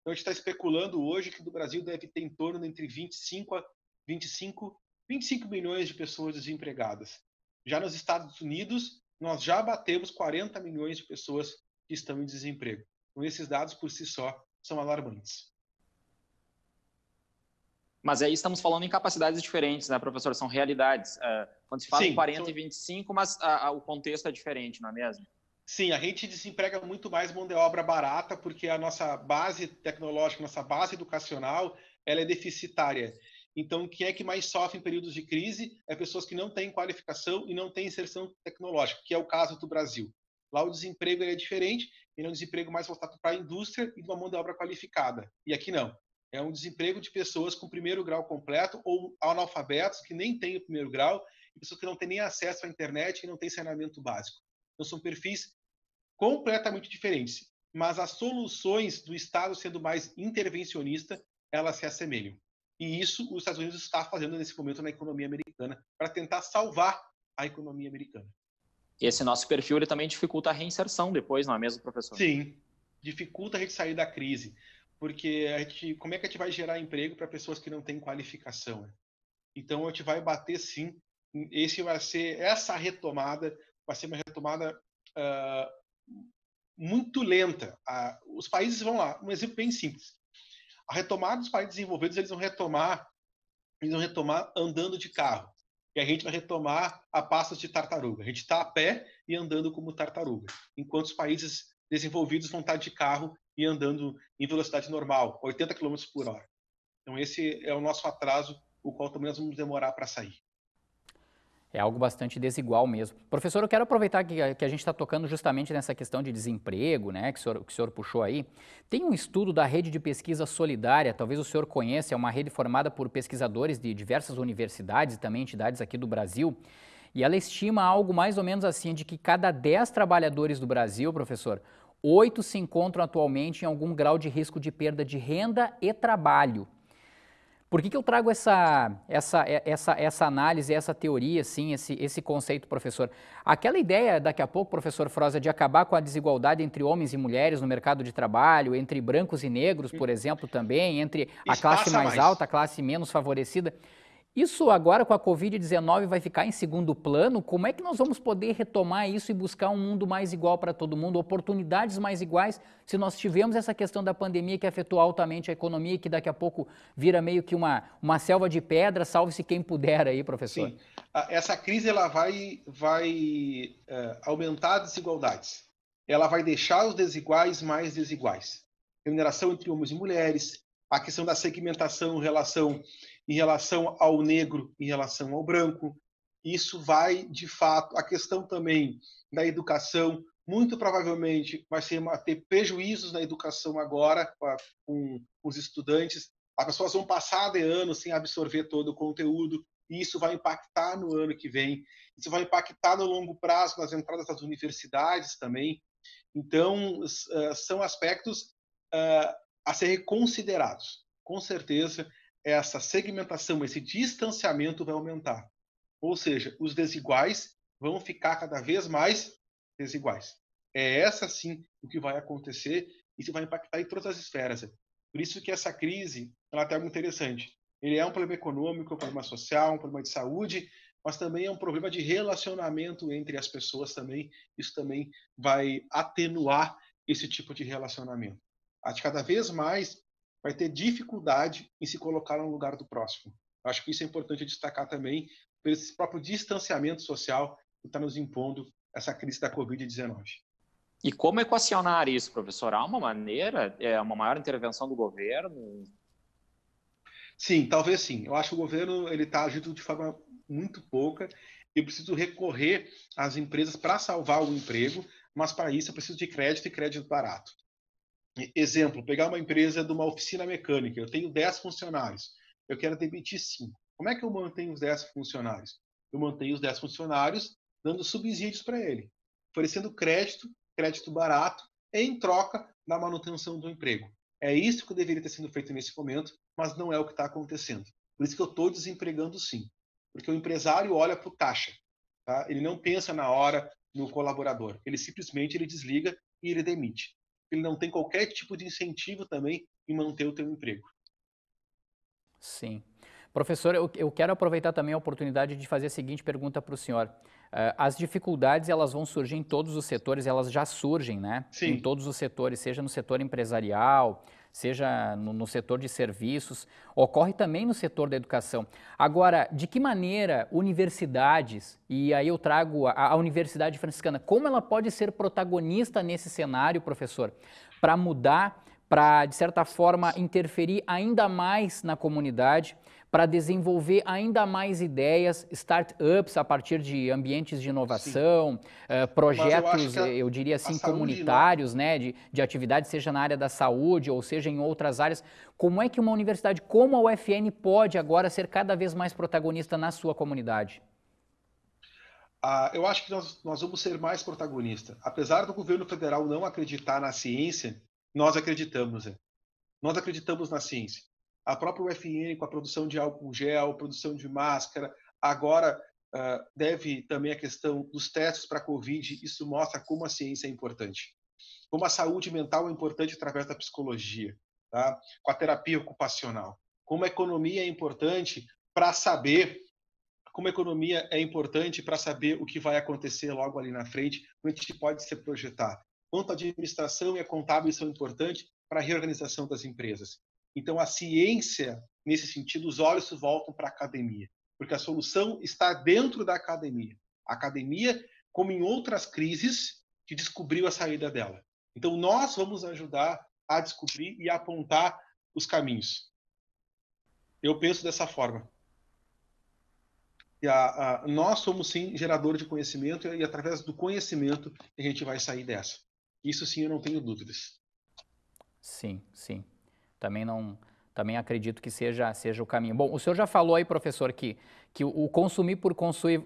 B: Então, a gente está especulando hoje que no Brasil deve ter em torno de entre 25 a 25 25 milhões de pessoas desempregadas. Já nos Estados Unidos, nós já batemos 40 milhões de pessoas que estão em desemprego. Então, esses dados por si só são alarmantes.
C: Mas aí estamos falando em capacidades diferentes, né, professor? São realidades. É, quando se fala Sim, em 40 são... e
B: 25, mas a, a, o contexto é diferente, não é mesmo? Sim, a gente desemprega muito mais mão de obra barata, porque a nossa base tecnológica, nossa base educacional, ela é deficitária. Então, o que é que mais sofre em períodos de crise é pessoas que não têm qualificação e não têm inserção tecnológica, que é o caso do Brasil. Lá o desemprego é diferente, ele é um desemprego mais voltado para a indústria e uma mão de obra qualificada. E aqui não. É um desemprego de pessoas com primeiro grau completo ou analfabetos que nem têm o primeiro grau, e pessoas que não têm nem acesso à internet e não têm saneamento básico. Então são perfis completamente diferentes, mas as soluções do Estado sendo mais intervencionista, elas se assemelham. E isso os Estados Unidos está fazendo nesse momento na economia americana para tentar salvar a economia americana.
C: esse nosso perfil ele também dificulta a reinserção depois, não é mesmo, professor? Sim,
B: dificulta a gente sair da crise, porque a gente, como é que a gente vai gerar emprego para pessoas que não têm qualificação? Né? Então a gente vai bater sim. Esse vai ser essa retomada vai ser uma retomada uh, muito lenta. Uh, os países vão lá. Um exemplo bem simples. A retomada dos países desenvolvidos, eles vão retomar, eles vão retomar andando de carro. E a gente vai retomar a passos de tartaruga. A gente está a pé e andando como tartaruga. Enquanto os países desenvolvidos vão estar tá de carro e andando em velocidade normal, 80 km por hora. Então esse é o nosso atraso, o qual também nós vamos demorar para sair
A: é algo bastante desigual mesmo. Professor, eu quero aproveitar que, a, que a gente está tocando justamente nessa questão de desemprego, né, que o, senhor, que o senhor puxou aí. Tem um estudo da Rede de Pesquisa Solidária, talvez o senhor conheça, é uma rede formada por pesquisadores de diversas universidades e também entidades aqui do Brasil. E ela estima algo mais ou menos assim, de que cada 10 trabalhadores do Brasil, professor, oito se encontram atualmente em algum grau de risco de perda de renda e trabalho. Por que, que eu trago essa, essa, essa, essa análise, essa teoria, assim, esse, esse conceito, professor? Aquela ideia, daqui a pouco, professor Froza, de acabar com a desigualdade entre homens e mulheres no mercado de trabalho, entre brancos e negros, por exemplo, também, entre a classe mais, mais alta, a classe menos favorecida. Isso agora com a Covid-19 vai ficar em segundo plano? Como é que nós vamos poder retomar isso e buscar um mundo mais igual para todo mundo, oportunidades mais iguais, se nós tivermos essa questão da pandemia que afetou altamente a economia e que daqui a pouco vira meio que uma, uma selva de pedra, salve-se quem puder aí, professor? Sim.
B: Essa crise ela vai, vai é, aumentar desigualdades. Ela vai deixar os desiguais mais desiguais. Remuneração entre homens e mulheres, a questão da segmentação, em relação em relação ao negro, em relação ao branco. Isso vai, de fato, a questão também da educação, muito provavelmente vai ser uma, ter prejuízos na educação agora com, com os estudantes. As pessoas vão passar de ano sem absorver todo o conteúdo, e isso vai impactar no ano que vem. Isso vai impactar no longo prazo nas entradas das universidades também. Então, eh, são aspectos ah, a serem considerados, com certeza, essa segmentação, esse distanciamento vai aumentar. Ou seja, os desiguais vão ficar cada vez mais desiguais. É essa sim o que vai acontecer e isso vai impactar em todas as esferas. Por isso que essa crise ela até muito interessante. Ele é um problema econômico, um problema social, um problema de saúde, mas também é um problema de relacionamento entre as pessoas também. Isso também vai atenuar esse tipo de relacionamento. Cada vez mais vai ter dificuldade em se colocar no lugar do próximo. Acho que isso é importante destacar também, por esse próprio distanciamento social que está nos impondo essa crise da Covid-19.
C: E como equacionar isso, professor? Há uma maneira, é uma maior intervenção do governo?
B: Sim, talvez sim. Eu acho que o governo ele está agindo de forma muito pouca. Eu preciso recorrer às empresas para salvar o emprego, mas para isso eu preciso de crédito e crédito barato. Exemplo, pegar uma empresa de uma oficina mecânica, eu tenho 10 funcionários, eu quero demitir 5. Como é que eu mantenho os 10 funcionários? Eu mantenho os 10 funcionários dando subsídios para ele, oferecendo crédito, crédito barato, em troca da manutenção do emprego. É isso que deveria ter sido feito nesse momento, mas não é o que está acontecendo. Por isso que eu estou desempregando sim. Porque o empresário olha para o caixa. Tá? Ele não pensa na hora, no colaborador. Ele simplesmente ele desliga e ele demite ele não tem qualquer tipo de incentivo também em manter o teu emprego.
A: Sim. Professor, eu, eu quero aproveitar também a oportunidade de fazer a seguinte pergunta para o senhor. Eh, as dificuldades elas vão surgir em todos os setores, elas já surgem, né? Sim. Em todos os setores, seja no setor empresarial, seja no, no, setor de serviços, ocorre também no setor da educação. Agora, de que maneira universidades, e aí eu trago a, a Universidade Franciscana, como ela pode ser protagonista nesse cenário, professor, para mudar, para, de certa forma, interferir ainda mais na comunidade? para desenvolver ainda mais ideias, startups a partir de ambientes de inovação, uh, projetos, eu, eu, diria assim, comunitários, né, de, de atividade, seja na área da saúde ou seja em outras áreas. Como é que uma universidade como a UFN pode agora ser cada vez mais protagonista na sua comunidade?
B: Ah, eu acho que nós, nós vamos ser mais protagonistas. Apesar do governo federal não acreditar na ciência, nós acreditamos. Né? Nós acreditamos na ciência a própria UFN com a produção de álcool gel, produção de máscara, agora uh, deve também a questão dos testes para a Covid, isso mostra como a ciência é importante. Como a saúde mental é importante através da psicologia, tá? com a terapia ocupacional. Como a economia é importante para saber como a economia é importante para saber o que vai acontecer logo ali na frente, como a gente pode se projetar. Quanto a administração e a contábil são importantes para a reorganização das empresas. Então, a ciência, nesse sentido, os olhos voltam para a academia, porque a solução está dentro da academia. A academia, como em outras crises, que descobriu a saída dela. Então, nós vamos ajudar a descobrir e apontar os caminhos. Eu penso dessa forma. A, a, nós somos, sim, gerador de conhecimento e, através do conhecimento, a gente vai sair dessa. Isso, sim, eu não tenho dúvidas.
A: Sim, sim. Também não, também acredito que seja, seja o caminho. Bom, o senhor já falou aí, professor, que, que o consumir por consumir,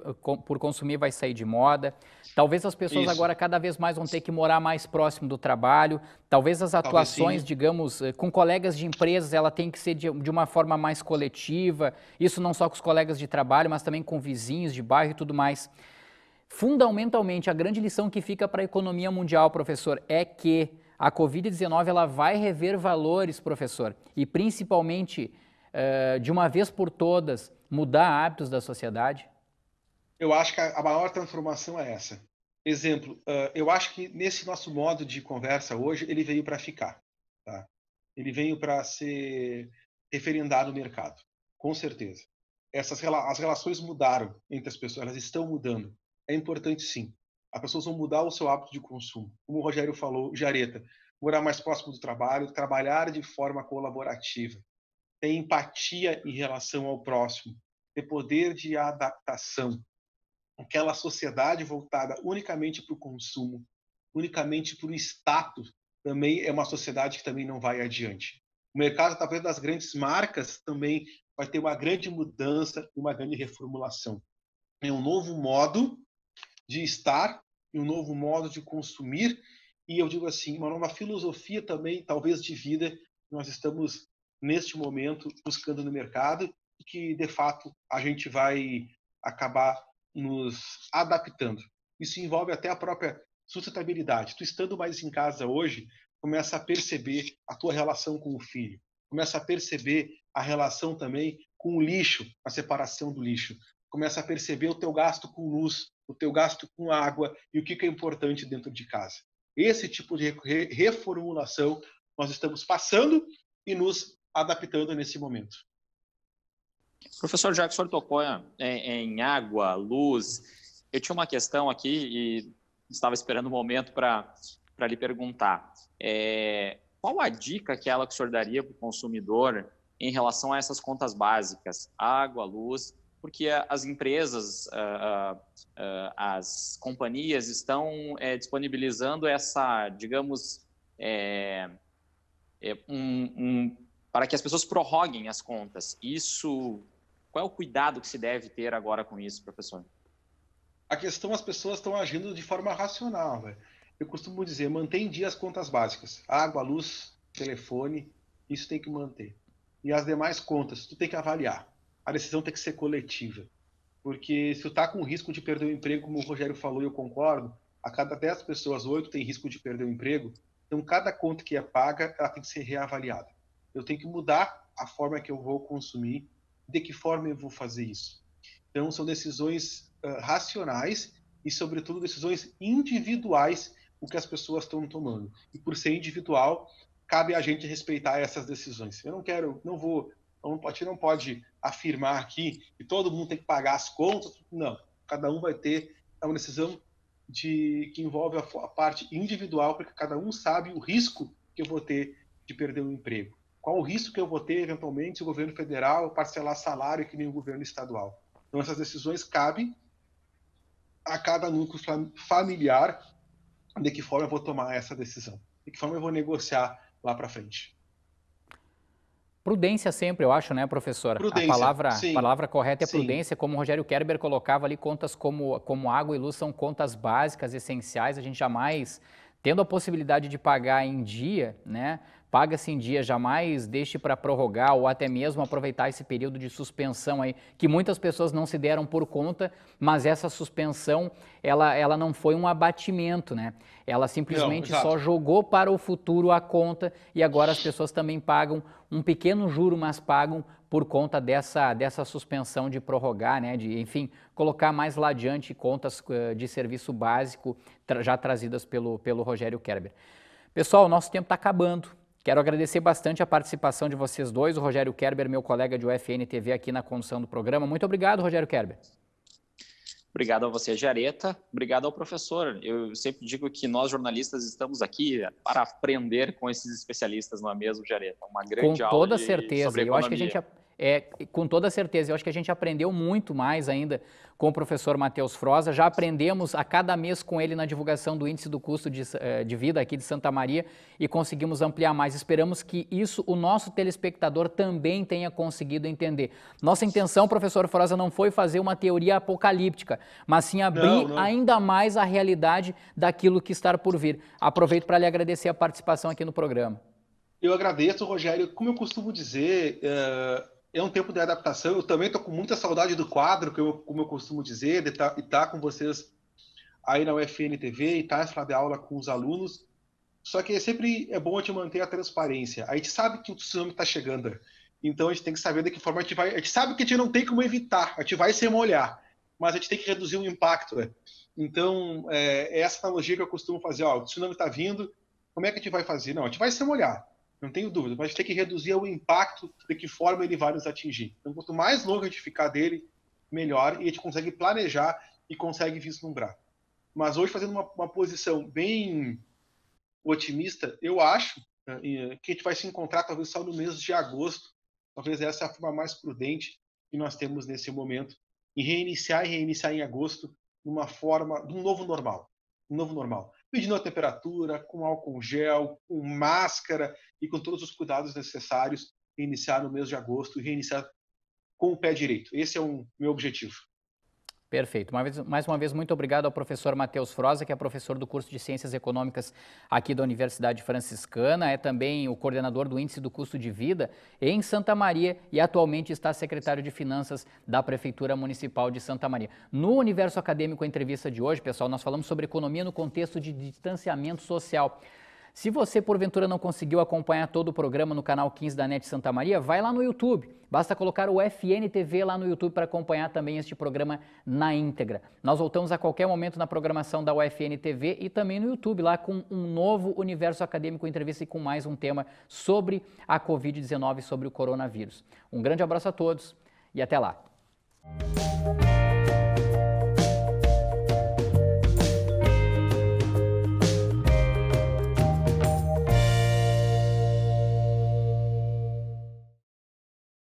A: por consumir vai sair de moda. Talvez as pessoas Isso. agora cada vez mais vão ter que morar mais próximo do trabalho. Talvez as atuações, Talvez digamos, eh, com colegas de empresas, ela tem que ser de, de uma forma mais coletiva. Isso não só com os colegas de trabalho, mas também com vizinhos de bairro e tudo mais. Fundamentalmente, a grande lição que fica para a economia mundial, professor, é que a Covid-19 ela vai rever valores, professor, e principalmente, uh, de uma vez por todas, mudar hábitos da sociedade?
B: Eu acho que a maior transformação é essa. Exemplo, uh, eu acho que nesse nosso modo de conversa hoje, ele veio para ficar. Tá? Ele veio para ser referendado no mercado, com certeza. Essas, as relações mudaram entre as pessoas, elas estão mudando. É importante sim. As pessoas vão mudar o seu hábito de consumo. Como o Rogério falou, Jareta, morar mais próximo do trabalho, trabalhar de forma colaborativa, ter empatia em relação ao próximo, ter poder de adaptação. Aquela sociedade voltada unicamente para o consumo, unicamente para o status, também é uma sociedade que também não vai adiante. O mercado, talvez, das grandes marcas também vai ter uma grande mudança, uma grande reformulação. É um novo modo de estar e um novo modo de consumir e eu digo assim uma nova filosofia também talvez de vida que nós estamos neste momento buscando no mercado e que de fato a gente vai acabar nos adaptando isso envolve até a própria sustentabilidade tu estando mais em casa hoje começa a perceber a tua relação com o filho começa a perceber a relação também com o lixo a separação do lixo começa a perceber o teu gasto com luz o teu gasto com água e o que, é importante dentro de casa. Esse tipo de reformulação nós estamos passando e nos adaptando nesse momento.
C: Professor Jackson tocou é, é, em, água, luz. Eu tinha uma questão aqui e estava esperando o um momento para lhe perguntar. É, qual a dica que ela que o senhor daria para o consumidor em relação a essas contas básicas, água, luz porque as empresas, as companhias estão é, disponibilizando essa, digamos, é, é, um, um, para que as pessoas prorroguem as contas. Isso, qual é o cuidado que se deve ter agora com isso, professor?
B: A questão, as pessoas estão agindo de forma racional. Né? Eu costumo dizer, mantém dias dia as contas básicas. Água, luz, telefone, isso tem que manter. E as demais contas, tu tem que avaliar a decisão tem que ser coletiva. Porque se tu tá com risco de perder o emprego, como o Rogério falou e eu concordo, a cada 10 pessoas, 8 tem risco de perder o emprego, então cada conta que é paga, ela tem que ser reavaliada. Eu tenho que mudar a forma que eu vou consumir, de que forma eu vou fazer isso. Então são decisões uh, racionais e sobretudo decisões individuais o que as pessoas estão tomando. E por ser individual, cabe a gente respeitar essas decisões. Eu não quero, não vou então, a gente não pode afirmar aqui que todo mundo tem que pagar as contas. Não. Cada um vai ter é uma decisão de que envolve a, a parte individual, porque cada um sabe o risco que eu vou ter de perder um emprego. Qual o risco que eu vou ter, eventualmente, se o governo federal parcelar salário que nem o governo estadual. Então, essas decisões cabem a cada núcleo familiar de que forma eu vou tomar essa decisão, de que forma eu vou negociar lá para frente.
A: Prudência sempre, eu acho, né, professora? Prudência, a palavra, sim. palavra correta é sim. prudência, como o Rogério Kerber colocava ali, contas como, como água e luz são contas básicas, essenciais, a gente jamais, tendo a possibilidade de pagar em dia, né, Paga-se em dia, jamais deixe para prorrogar ou até mesmo aproveitar esse período de suspensão aí, que muitas pessoas não se deram por conta, mas essa suspensão, ela, ela não foi um abatimento, né? Ela simplesmente não, só jogou para o futuro a conta e agora as pessoas também pagam um pequeno juro, mas pagam por conta dessa, dessa suspensão de prorrogar, né? De, enfim, colocar mais lá adiante contas eh, de serviço básico já trazidas pelo, pelo Rogério Kerber. Pessoal, nosso tempo está acabando. Quero agradecer bastante a participação de vocês dois, o Rogério Kerber, meu colega de UFN TV aqui na condução do programa. Muito obrigado, Rogério Kerber.
C: Obrigado a você, Jareta. Obrigado ao professor. Eu sempre digo que nós jornalistas estamos aqui para aprender com esses especialistas, não é mesmo, Jareta? Uma grande com aula. Com toda certeza. Eu acho que a gente
A: é, com toda certeza, eu acho que a gente aprendeu muito mais ainda com o professor Matheus Froza, já aprendemos a cada mês com ele na divulgação do Índice do Custo de, eh, de Vida aqui de Santa Maria e conseguimos ampliar mais. Esperamos que isso o nosso telespectador também tenha conseguido entender. Nossa intenção, professor Froza, não foi fazer uma teoria apocalíptica, mas sim abrir não, não. ainda mais a realidade daquilo que está por vir. Aproveito para lhe agradecer a participação aqui no programa.
B: Eu agradeço, Rogério. Como eu costumo dizer, eh, é um tempo de adaptação. Eu também estou com muita saudade do quadro, que eu, como eu costumo dizer, de tá, estar tá com vocês aí na UFN TV e estar tá em sala de aula com os alunos. Só que sempre é bom a gente manter a transparência. A gente sabe que o tsunami está chegando. Então a gente tem que saber de que forma a gente vai. A gente sabe que a gente não tem como evitar, a gente vai se molhar, mas a gente tem que reduzir o impacto. Né? Então, é, é essa analogia que eu costumo fazer: ó, o tsunami está vindo, como é que a gente vai fazer? Não, a gente vai se molhar não tenho dúvida, mas a gente tem que reduzir o impacto de que forma ele vai nos atingir. Então, quanto mais longe a gente ficar dele, melhor, e a gente consegue planejar e consegue vislumbrar. Mas hoje, fazendo uma, uma posição bem otimista, eu acho né, eh, que a gente vai se encontrar talvez só no mês de agosto. Talvez essa é a forma mais prudente que nós temos nesse momento. E reiniciar e reiniciar em agosto de uma forma, de um novo normal. Um novo normal medindo a temperatura, com álcool gel, com máscara e com todos os cuidados necessários, iniciar no mês de agosto e reiniciar com o pé direito. Esse é o um, meu objetivo.
A: Perfeito. mais uma vez, muito obrigado ao professor Matheus Froza, que é professor do curso de Ciências Econômicas aqui da Universidade Franciscana, é também o coordenador do Índice do Custo de Vida em Santa Maria e atualmente está secretário de Finanças da Prefeitura Municipal de Santa Maria. No Universo Acadêmico Entrevista de hoje, pessoal, nós falamos sobre economia no contexto de distanciamento social. Se você porventura não conseguiu acompanhar todo o programa no canal 15 da NET Santa Maria, vai lá no YouTube. Basta colocar o FNTV lá no YouTube para acompanhar também este programa na íntegra. Nós voltamos a qualquer momento na programação da UFNTV e também no YouTube lá com um novo universo acadêmico entrevista e com mais um tema sobre a COVID-19, sobre o coronavírus. Um grande abraço a todos e até lá.